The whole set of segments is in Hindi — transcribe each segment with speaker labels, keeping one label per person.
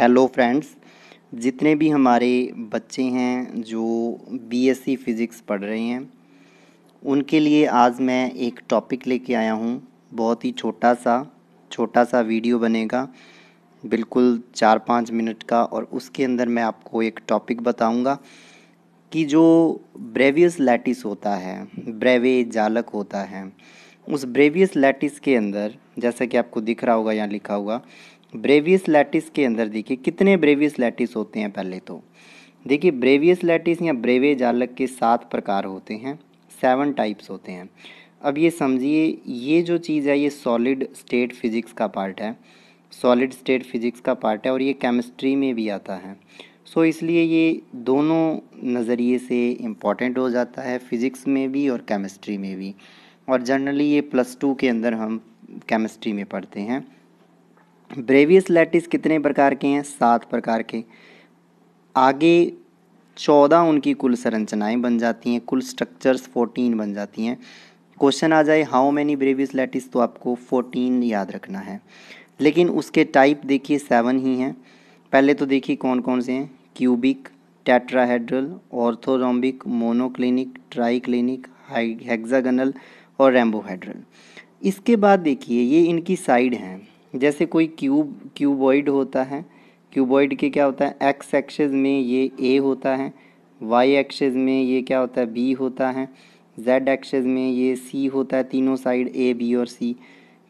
Speaker 1: हेलो फ्रेंड्स जितने भी हमारे बच्चे हैं जो बीएससी फिज़िक्स पढ़ रहे हैं उनके लिए आज मैं एक टॉपिक लेके आया हूँ बहुत ही छोटा सा छोटा सा वीडियो बनेगा बिल्कुल चार पाँच मिनट का और उसके अंदर मैं आपको एक टॉपिक बताऊँगा कि जो ब्रेवियस लैटिस होता है ब्रेवे जालक होता है उस ब्रेवियस लैटिस के अंदर जैसा कि आपको दिख रहा होगा या लिखा होगा ब्रेवियस लैटिस के अंदर देखिए कितने ब्रेवियस लैटिस होते हैं पहले तो देखिए ब्रेवियस लैटिस या ब्रेवे जालक के सात प्रकार होते हैं सेवन टाइप्स होते हैं अब ये समझिए ये जो चीज़ है ये सॉलिड स्टेट फिज़िक्स का पार्ट है सॉलिड स्टेट फिज़िक्स का पार्ट है और ये केमिस्ट्री में भी आता है सो इसलिए ये दोनों नज़रिए से इम्पॉर्टेंट हो जाता है फिज़िक्स में भी और केमिस्ट्री में भी और जनरली ये प्लस टू के अंदर हम केमिस्ट्री में पढ़ते हैं ब्रेवियस लैटिस कितने प्रकार के हैं सात प्रकार के आगे चौदह उनकी कुल संरचनाएं बन जाती हैं कुल स्ट्रक्चर्स फोर्टीन बन जाती हैं क्वेश्चन आ जाए हाउ मैनी ब्रेवियस लैटिस तो आपको फोर्टीन याद रखना है लेकिन उसके टाइप देखिए सेवन ही हैं पहले तो देखिए कौन कौन से हैं cubic tetrahedral orthorhombic monoclinic triclinic hexagonal और रेम्बोहेड्रल इसके बाद देखिए ये इनकी साइड हैं जैसे कोई क्यूब क्यूबॉइड होता है क्यूबॉइड के क्या होता है एक्स एक्सेस में ये ए होता है वाई एक्सेस में ये क्या होता है बी होता है जेड एक्सेस में ये सी होता है तीनों साइड ए बी और सी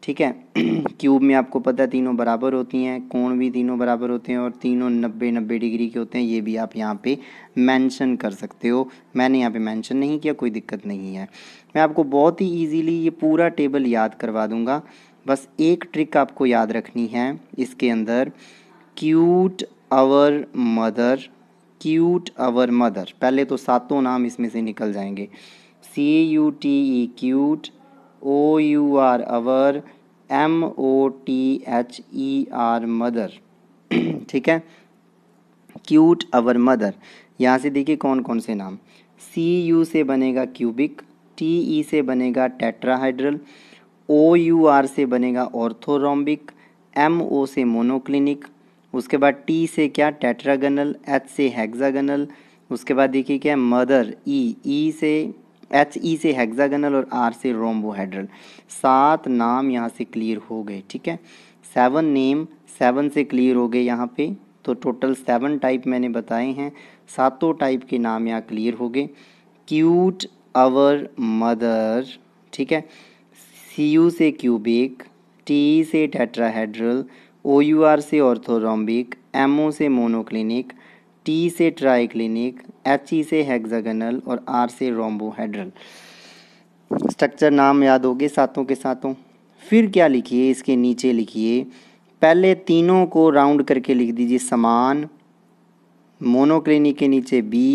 Speaker 1: ठीक है क्यूब में आपको पता है तीनों बराबर होती हैं कोण भी तीनों बराबर होते हैं और तीनों नब्बे नब्बे डिग्री के होते हैं ये भी आप यहाँ पे मेंशन कर सकते हो मैंने यहाँ पे मेंशन नहीं किया कोई दिक्कत नहीं है मैं आपको बहुत ही इजीली ये पूरा टेबल याद करवा दूँगा बस एक ट्रिक आपको याद रखनी है इसके अंदर cute our mother cute our mother पहले तो सातों नाम इसमें से निकल जाएंगे C U T E cute O U R our M O T H E R mother ठीक है क्यूट आवर मदर यहाँ से देखिए कौन कौन से नाम सी यू से बनेगा क्यूबिक टी ई से बनेगा टेट्राहाइड्रल ओ यू आर से बनेगा ऑर्थोरॉम्बिक एम ओ से मोनोक्लिनिक उसके बाद टी से क्या टेट्रागनल एच से हेक्सागनल उसके बाद देखिए क्या मदर ई ई से एच ई e से हेक्सागनल और आर से रोम्बोहेड्रल सात नाम यहाँ से क्लियर हो गए ठीक है सेवन नेम सेवन से क्लियर हो गए यहाँ पे तो टोटल सेवन टाइप मैंने बताए हैं सातों टाइप के नाम यहाँ क्लियर हो गए क्यूट आवर मदर ठीक है सी यू से क्यूबिक टी ई से टेट्राहेड्रल ओ यू आर से ऑर्थोरॉम्बिक एम ओ से मोनोक्लिनिक टी से ट्राइक्लिनिक एच ई से हेक्सागनल और आर से रोम्बोहेड्रल स्ट्रक्चर नाम याद हो गए सातों के सातों फिर क्या लिखिए इसके नीचे लिखिए पहले तीनों को राउंड करके लिख दीजिए समान मोनोक्लिनिक के नीचे बी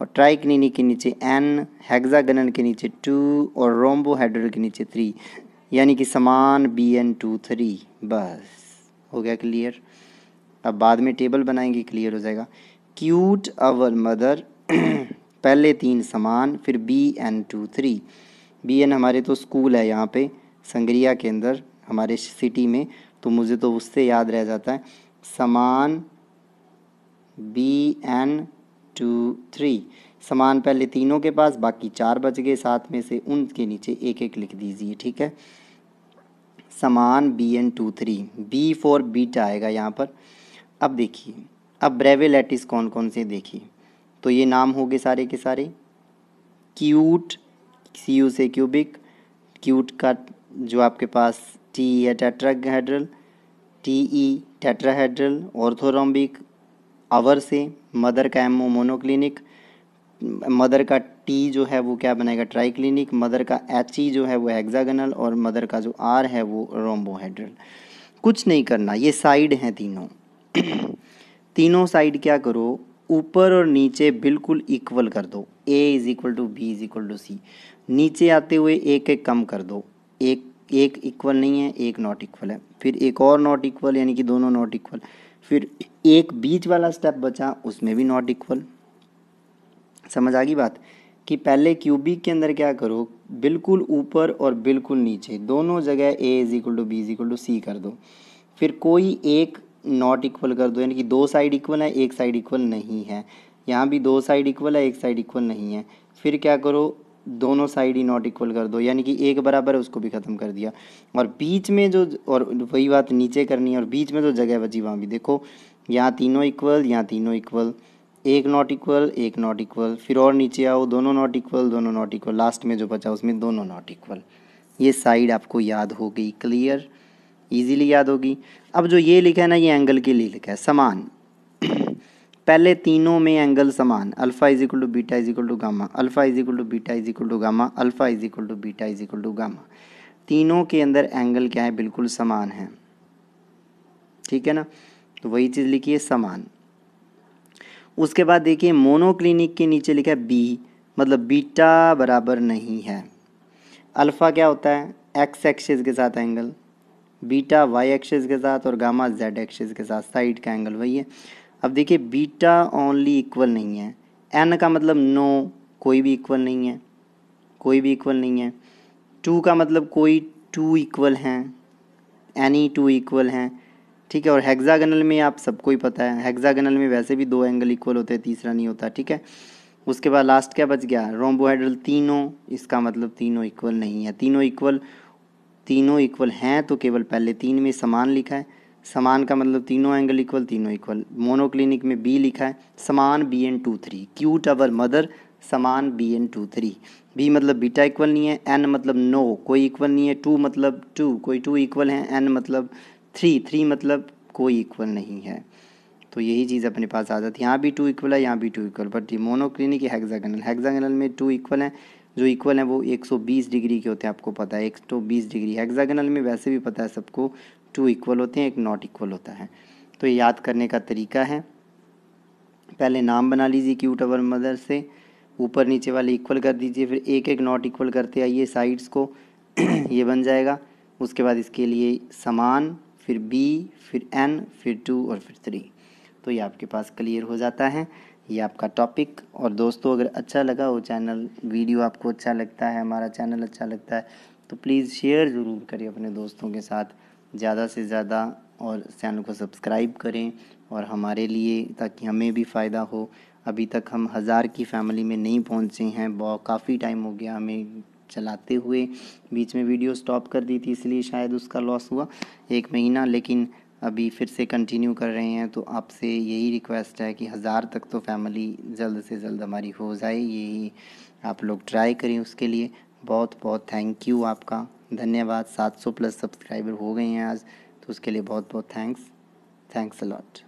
Speaker 1: और ट्राइकनिनी के नीचे एन हेक्सागनल के नीचे टू और हाइड्रोल के नीचे थ्री यानी कि समान बी एन टू थ्री बस हो गया क्लियर अब बाद में टेबल बनाएंगे क्लियर हो जाएगा क्यूट अवर मदर पहले तीन समान फिर B N two three B N हमारे तो स्कूल है यहाँ पे संगरिया के अंदर हमारे सिटी में तो मुझे तो उससे याद रह जाता है समान बी एन टू थ्री समान पहले तीनों के पास बाकी चार बच गए साथ में से उनके नीचे एक एक लिख दीजिए ठीक है समान B N two three B four beat आएगा यहाँ पर अब देखिए अब ब्रेवे लेटिस कौन कौन से देखिए तो ये नाम हो गए सारे के सारे क्यूट सी यू से क्यूबिक क्यूट का जो आपके पास टी है tetrahedral T E tetrahedral orthorhombic our से मदर का एमओ मोनोक्लिनिक मदर का टी जो है वो क्या बनाएगा ट्राई क्लिनिक मदर का एच ई e जो है वो एग्जागनल और मदर का जो आर है वो रोम्बोहेड्रल कुछ नहीं करना ये साइड हैं तीनों तीनों साइड क्या करो ऊपर और नीचे बिल्कुल इक्वल कर दो A is equal to B is equal to C नीचे आते हुए एक एक कम कर दो एक एक इक्वल नहीं है एक नॉट इक्वल है फिर एक और नॉट इक्वल यानी कि दोनों नॉट इक्वल फिर एक बीच वाला स्टेप बचा उसमें भी नॉट इक्वल समझ आ गई बात कि पहले क्यूबिक के अंदर क्या करो बिल्कुल ऊपर और बिल्कुल नीचे दोनों जगह A is equal to B is equal to C कर दो फिर कोई एक नॉट इक्वल कर दो यानी कि दो साइड इक्वल है एक साइड इक्वल नहीं है यहाँ भी दो साइड इक्वल है एक साइड इक्वल नहीं है फिर क्या करो दोनों साइड ही नॉट इक्वल कर दो यानी कि एक बराबर उसको भी ख़त्म कर दिया और बीच में जो और वही बात नीचे करनी है और बीच में जो जगह बची वहाँ भी देखो यहाँ तीनों इक्वल यहाँ तीनों इक्वल एक नॉट इक्वल एक नॉट इक्वल फिर और नीचे आओ दोनों नॉट इक्वल दोनों नॉट इक्वल लास्ट में जो बचा उसमें दोनों नॉट इक्वल ये साइड आपको याद हो गई क्लियर ईजीली याद होगी अब जो ये लिखा है ना ये एंगल के लिए लिखा है समान पहले तीनों में एंगल समान alpha is equal to beta is equal to gamma alpha is equal to beta is equal to gamma alpha is equal to beta is equal to gamma तीनों के अंदर एंगल क्या है बिल्कुल समान है ठीक है ना तो वही चीज़ लिखी है समान उसके बाद देखिए मोनोक्लिनिक के नीचे लिखा है बी मतलब बीटा बराबर नहीं है अल्फ़ा क्या होता है एक्स एक्सेस के साथ एंगल बीटा वाई एक्सेस के साथ और गामा जेड एक्सेस के साथ साइड का एंगल वही है अब देखिए बीटा ओनली इक्वल नहीं है एन का मतलब नो कोई भी इक्वल नहीं है कोई भी इक्वल नहीं है टू का मतलब कोई टू इक्वल हैं एनी टू इक्वल हैं ठीक है और हेक्सागनल में आप सबको ही पता है हेक्सागनल में वैसे भी दो एंगल इक्वल होते हैं तीसरा नहीं होता ठीक है उसके बाद लास्ट क्या बच गया रोम्बोहाइड्रल तीनों इसका मतलब तीनों इक्वल नहीं है तीनों इक्वल तीनों इक्वल हैं तो केवल पहले तीन में समान लिखा है समान का मतलब तीनों एंगल इक्वल तीनों इक्वल मोनोक्लिनिक में बी लिखा है समान B N two three cute our mother समान B N two three B मतलब बीटा इक्वल नहीं है एन मतलब नो कोई इक्वल नहीं है टू मतलब टू कोई टू इक्वल है एन मतलब थ्री थ्री मतलब कोई इक्वल नहीं है तो यही चीज़ अपने पास आ जाती है यहाँ भी टू इक्वल है यहाँ भी टू इक्वल बट ये मोनोक्लिनिक हैगजागनल हैगजागनल में टू इक्वल है जो इक्वल है वो 120 डिग्री के होते हैं आपको पता है 120 डिग्री हैगजागनल में वैसे भी पता है सबको टू इक्वल होते हैं एक नॉट इक्वल होता है तो ये याद करने का तरीका है पहले नाम बना लीजिए क्यूट अवर मदर से ऊपर नीचे वाले इक्वल कर दीजिए फिर एक एक नॉट इक्वल करते आइए साइड्स को ये बन जाएगा उसके बाद इसके लिए समान फिर बी फिर एन फिर टू और फिर थ्री तो ये आपके पास क्लियर हो जाता है ये आपका टॉपिक और दोस्तों अगर अच्छा लगा हो चैनल वीडियो आपको अच्छा लगता है हमारा चैनल अच्छा लगता है तो प्लीज़ शेयर ज़रूर करिए अपने दोस्तों के साथ ज़्यादा से ज़्यादा और चैनल को सब्सक्राइब करें और हमारे लिए ताकि हमें भी फ़ायदा हो अभी तक हम हज़ार की फैमिली में नहीं पहुंचे हैं बहुत काफ़ी टाइम हो गया हमें चलाते हुए बीच में वीडियो स्टॉप कर दी थी इसलिए शायद उसका लॉस हुआ एक महीना लेकिन अभी फिर से कंटिन्यू कर रहे हैं तो आपसे यही रिक्वेस्ट है कि हज़ार तक तो फैमिली जल्द से जल्द हमारी हो जाए यही आप लोग ट्राई करें उसके लिए बहुत बहुत थैंक यू आपका धन्यवाद 700 प्लस सब्सक्राइबर हो गए हैं आज तो उसके लिए बहुत बहुत थैंक्स थैंक्स अलॉट